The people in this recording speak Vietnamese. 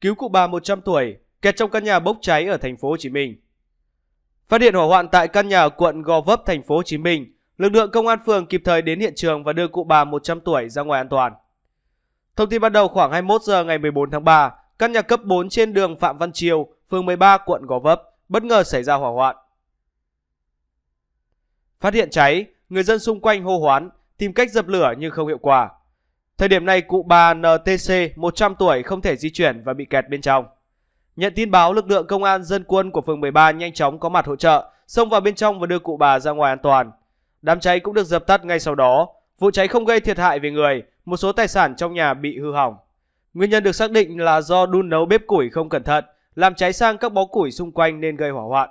cứu cụ bà 100 tuổi kẹt trong căn nhà bốc cháy ở thành phố Hồ Chí Minh. Phát hiện hỏa hoạn tại căn nhà quận Gò Vấp, thành phố Hồ Chí Minh, lực lượng công an phường kịp thời đến hiện trường và đưa cụ bà 100 tuổi ra ngoài an toàn. Thông tin ban đầu khoảng 21 giờ ngày 14 tháng 3, căn nhà cấp 4 trên đường Phạm Văn chiêu phường 13, quận Gò Vấp bất ngờ xảy ra hỏa hoạn. Phát hiện cháy, người dân xung quanh hô hoán, tìm cách dập lửa nhưng không hiệu quả. Thời điểm này cụ bà NTC 100 tuổi không thể di chuyển và bị kẹt bên trong. Nhận tin báo, lực lượng công an dân quân của phường 13 nhanh chóng có mặt hỗ trợ, xông vào bên trong và đưa cụ bà ra ngoài an toàn. Đám cháy cũng được dập tắt ngay sau đó. Vụ cháy không gây thiệt hại về người, một số tài sản trong nhà bị hư hỏng. Nguyên nhân được xác định là do đun nấu bếp củi không cẩn thận, làm cháy sang các bó củi xung quanh nên gây hỏa hoạn.